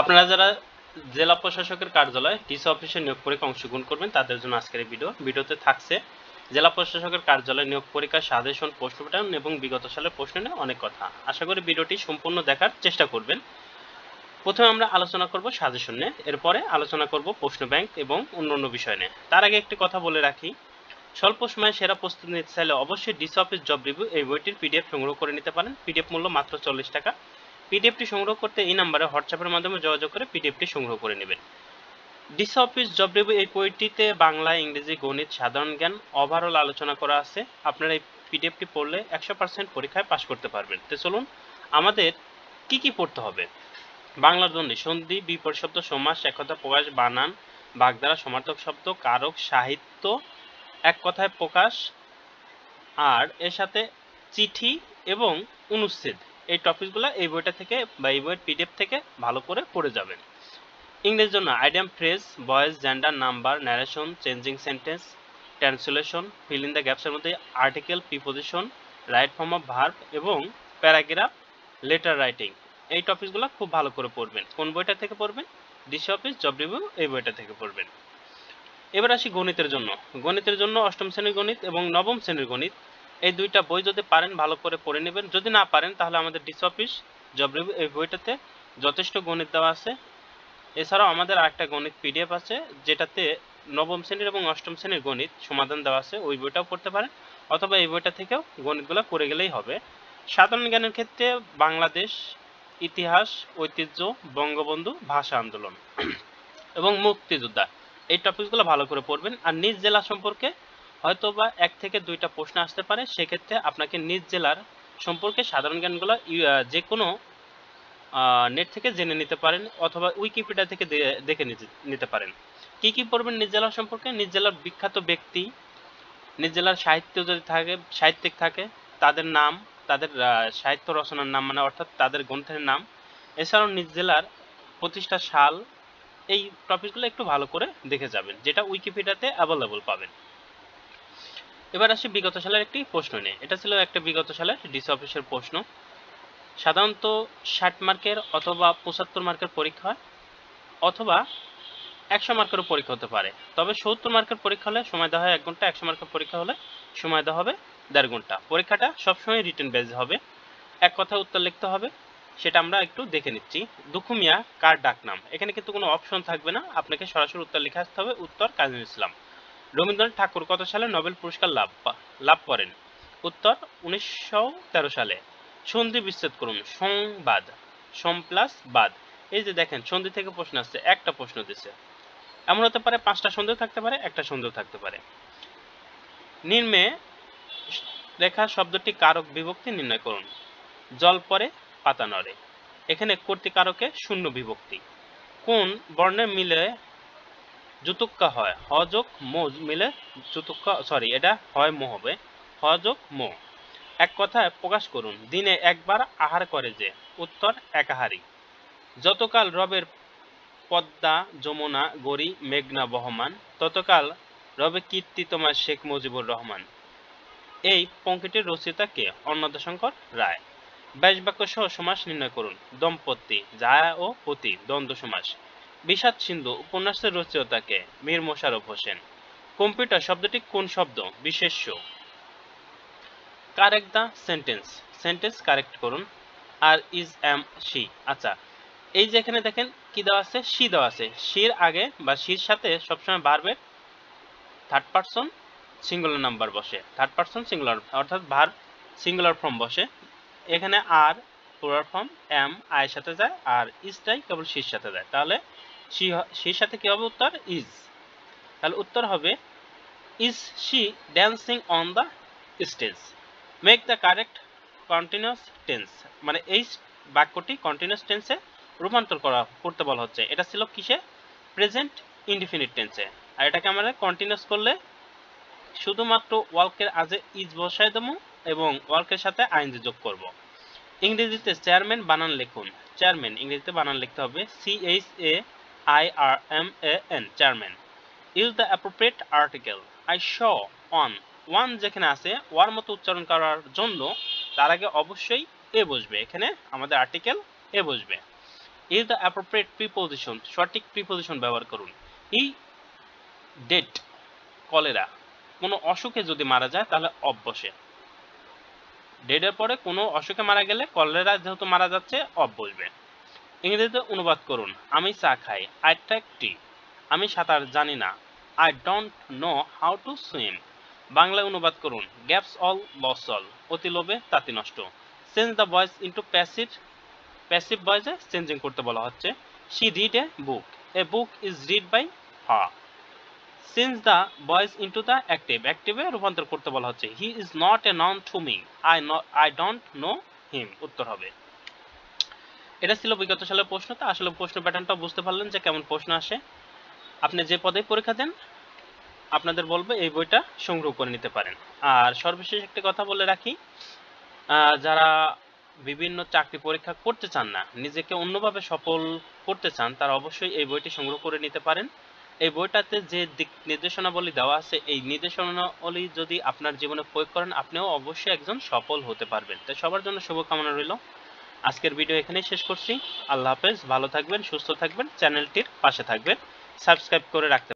আপনারা যারা জেলা প্রশাসকের কার্যালয় টিসি অফিসে নিয়োগ পরীক্ষা অংশগ্রহণ করবেন তাদের জন্য আজকের এই ভিডিও ভিডিওতে থাকছে জেলা প্রশাসকের কার্যালয় নিয়োগ পরীক্ষা সাজেশন প্রশ্ন প্যাটার্ন এবং বিগত সালের প্রশ্ন নিয়ে অনেক কথা আশা করি ভিডিওটি সম্পূর্ণ দেখার চেষ্টা করবেন প্রথমে আমরা আলোচনা করব সাজেশন নিয়ে এরপরে আলোচনা করব প্রশ্ন ব্যাংক এবং অন্যান্য বিষয় নিয়ে তার আগে একটি কথা বলে রাখি স্বল্প সময়ে সেরা প্রস্তুতি নিতে চাইলে অবশ্যই ডিসি অফিস জব রিভিউ এই বইটির পিডিএফ সংগ্রহ করে নিতে পারেন পিডিএফ মূল্য মাত্র চল্লিশ টাকা পিডিএফটি সংগ্রহ করতে এই নাম্বারে হোয়াটসঅ্যাপের মাধ্যমে যোগাযোগ করে পিডিএফটি সংগ্রহ করে নেবেন ডিসি অফিস জব রিভিউ এই বইটিতে বাংলা ইংরেজি গণিত সাধারণ জ্ঞান ওভারঅল আলোচনা করা আছে আপনারা এই পিডিএফটি পড়লে একশো পার্সেন্ট পরীক্ষায় পাশ করতে পারবেন তো চলুন আমাদের কি কি পড়তে হবে বাংলার দণ্ডে সন্ধি বিপর শব্দ সমাস এক কথা প্রকাশ বানান বাগদারা সমার্থক শব্দ কারক সাহিত্য এক কথায় প্রকাশ আর এর সাথে চিঠি এবং অনুচ্ছেদ এই টপিকগুলো এই বইটা থেকে বা এই বইয়ের পিডিএফ থেকে ভালো করে পড়ে যাবেন ইংরেজির জন্য idiom phrase voice gender number narration changing sentence translation fill in the গ্যাপসের মধ্যে article preposition right form of verb এবং প্যারাগ্রাফ লেটার রাইটিং এই টপিকগুলো খুব ভালো করে পড়বেন কোন বইটা থেকে পড়বেন ডিসি অফিস জব রিভিউ এই বইটা থেকে পড়বেন এবার আসি গণিতের জন্য গণিতের জন্য অষ্টম শ্রেণীর গণিত এবং নবম শ্রেণীর গণিত এই দুইটা বই যদি পারেন ভালো করে পড়ে নেবেন যদি না পারেন তাহলে আমাদের ডিস অফিস জব রিভিউ এই বইটাতে যথেষ্ট গণিত দেওয়া আছে এছাড়াও আমাদের আরেকটা গণিত পিডিএফ আছে যেটাতে নবম শ্রেণীর এবং অষ্টম শ্রেণীর গণিত সমাধান দেওয়া আছে ওই বইটাও পড়তে পারেন অথবা এই বইটা থেকেও গণিতগুলো করে গেলেই হবে সাধারণ জ্ঞানের ক্ষেত্রে বাংলাদেশ ইতিহাস ঐতিহ্য বঙ্গবন্ধু ভাষা আন্দোলন এবং মুক্তিযোদ্ধা এই টপিকগুলো ভালো করে পড়বেন আর নিজ জেলা সম্পর্কে হয়তোবা এক থেকে দুইটা প্রশ্ন আসতে পারে সেক্ষেত্রে আপনাকে নিজ জেলার সম্পর্কে সাধারণ জ্ঞানগুলো যে কোনো নেট থেকে জেনে নিতে পারেন অথবা উইকিপিডিয়া থেকে দেখে নিতে পারেন কি কি পড়বেন নিজ জেলা সম্পর্কে নিজ জেলার বিখ্যাত ব্যক্তি নিজ জেলার সাহিত্য যদি থাকে সাহিত্যিক থাকে তাদের নাম তাদের সাহিত্য রচনার নাম মানে অর্থাৎ তাদের গ্রন্থের নাম এছাড়াও নিজ জেলার প্রতিষ্ঠা সাল এই টপিকগুলো একটু ভালো করে দেখে যাবেন যেটা উইকিপিডিয়াতে অ্যাভেলেবল পাবেন এবার আসি বিগত সালের একটি প্রশ্ন নিয়ে এটা ছিল একটা বিগত সালের ডিসি অফিসের প্রশ্ন সাধারণত ষাট মার্কের অথবা পঁচাত্তর মার্কের পরীক্ষা হয় অথবা একশো মার্কেরও পরীক্ষা হতে পারে তবে সত্তর মার্কের পরীক্ষা হলে সময় দেওয়া হয় এক ঘন্টা একশো মার্কের পরীক্ষা হলে সময় দেওয়া হবে দেড় ঘন্টা পরীক্ষাটা সবসময় রিটার্ন বেজ হবে এক কথায় উত্তর লিখতে হবে সেটা আমরা একটু দেখে নিচ্ছি দুখুমিয়া কার ডাকনাম এখানে কিন্তু কোনো অপশন থাকবে না আপনাকে সরাসরি উত্তর লিখে আসতে হবে উত্তর কাজী ইসলাম রবীন্দ্রনাথ ঠাকুর কত সালে নোবেল পুরস্কার লাভ লাভ করেন উত্তর উনিশশো সালে সন্ধি বিচ্ছেদ করুন সংবাদ সম প্লাস বাদ এই যে দেখেন সন্ধি থেকে প্রশ্ন আসছে একটা প্রশ্ন দিছে এমন হতে পারে পাঁচটা সন্দেহ থাকতে পারে একটা সন্দেহ থাকতে পারে নিম্নে রেখা শব্দটি কারক বিভক্তি নির্ণয় করুন জল পরে পাতা নড়ে এখানে কর্তিকারকে শূন্য বিভক্তি কোন বর্ণের মিলে যুতুক্কা হয় হ মো মিলে যুতুক্কা সরি এটা হয় মো হবে হ মো এক কথায় প্রকাশ করুন দিনে একবার আহার করে যে উত্তর একাহারি যতকাল রবের পদ্মা যমুনা গড়ি মেঘনা বহমান ততকাল রবে কীর্তি তোমার শেখ মুজিবুর রহমান এই পঙ্কিটির রচিতা কে অন্নদাশঙ্কর রায় বাক্য সহ সমাস নির্ণয় করুন দম্পতি যা ও পতি দ্বন্দ্ব সমাস বিষাদ সিন্ধু উপন্যাসের রচয়িতাকে মীর মোশারফ হোসেন কম্পিউটার শব্দটি কোন শব্দ বিশেষ্য correct the sentence sentence correct করুন আর ইজ এম সি আচ্ছা এই যে এখানে দেখেন কি দেওয়া আছে সি দেওয়া আছে শির আগে বা শির সাথে সবসময় ভার্বের থার্ড পারসন সিঙ্গুলার নাম্বার বসে থার্ড পারসন সিঙ্গুলার অর্থাৎ ভার্ব সিঙ্গুলার ফর্ম বসে এখানে আর পুরার ফর্ম এম আয়ের সাথে যায় আর ইজটাই কেবল শির সাথে যায় তাহলে সে সাথে কি হবে উত্তর ইজ তাহলে উত্তর হবে is she dancing on the stage make the correct continuous tense মানে এই বাক্যটি কন্টিনিউস টেন্সে রূপান্তর করা করতে বলা হচ্ছে এটা ছিল কিসে প্রেজেন্ট ইনডিফিনিট টেন্সে আর এটাকে আমরা কন্টিনিউস করলে শুধুমাত্র ওয়ার্কের আজে ইজ বসায় দেবো এবং ওয়ার্কের সাথে আইনজি যোগ করব। ইংরেজিতে চেয়ারম্যান বানান লিখুন চেয়ারম্যান ইংরেজিতে বানান লিখতে হবে CH A IRMAN chairman use the appropriate article I saw on one যেখানে আছে ওয়ার মতো উচ্চারণ করার জন্য তার আগে অবশ্যই এ বসবে এখানে আমাদের আর্টিকেল এ বসবে ইজ দ্য অ্যাপ্রোপ্রিয়েট প্রিপোজিশন সঠিক প্রিপোজিশন ব্যবহার করুন ই ডেট কলেরা কোনো অসুখে যদি মারা যায় তাহলে অফ বসে ডেডের পরে কোনো অসুখে মারা গেলে কলেরা যেহেতু মারা যাচ্ছে অব বসবে ইংরেজিতে অনুবাদ করুন আমি চা খাই আই টেক টি আমি সাঁতার জানি না I don't know how to swim বাংলায় অনুবাদ করুন গ্যাপস অল লস অল অতি লোভে তাতি নষ্ট change the voice into passive passive ভয়েসে চেঞ্জিং করতে বলা হচ্ছে she read a book a book is read by her change the voice into the active অ্যাক্টিভে রূপান্তর করতে বলা হচ্ছে he is not a known to me I I don't know him উত্তর হবে এটা ছিল বিগত সালের প্রশ্ন তো আসলে প্রশ্ন প্যাটার্নটা বুঝতে পারলেন যে কেমন প্রশ্ন আসে আপনি যে পদে পরীক্ষা দেন আপনাদের বলবো এই বইটা সংগ্রহ করে নিতে পারেন আর সর্বশেষ একটা কথা বলে রাখি যারা বিভিন্ন চাকরি পরীক্ষা করতে চান না নিজেকে অন্যভাবে সফল করতে চান তারা অবশ্যই এই বইটি সংগ্রহ করে নিতে পারেন এই বইটাতে যে দিক নির্দেশনাবলী দেওয়া আছে এই নির্দেশনাবলী যদি আপনার জীবনে প্রয়োগ করেন আপনিও অবশ্যই একজন সফল হতে পারবেন তাই সবার জন্য শুভকামনা রইল আজকের ভিডিও এখানেই শেষ করছি আল্লাহ হাফেজ ভালো থাকবেন সুস্থ থাকবেন চ্যানেলটির পাশে থাকবেন সাবস্ক্রাইব করে রাখতে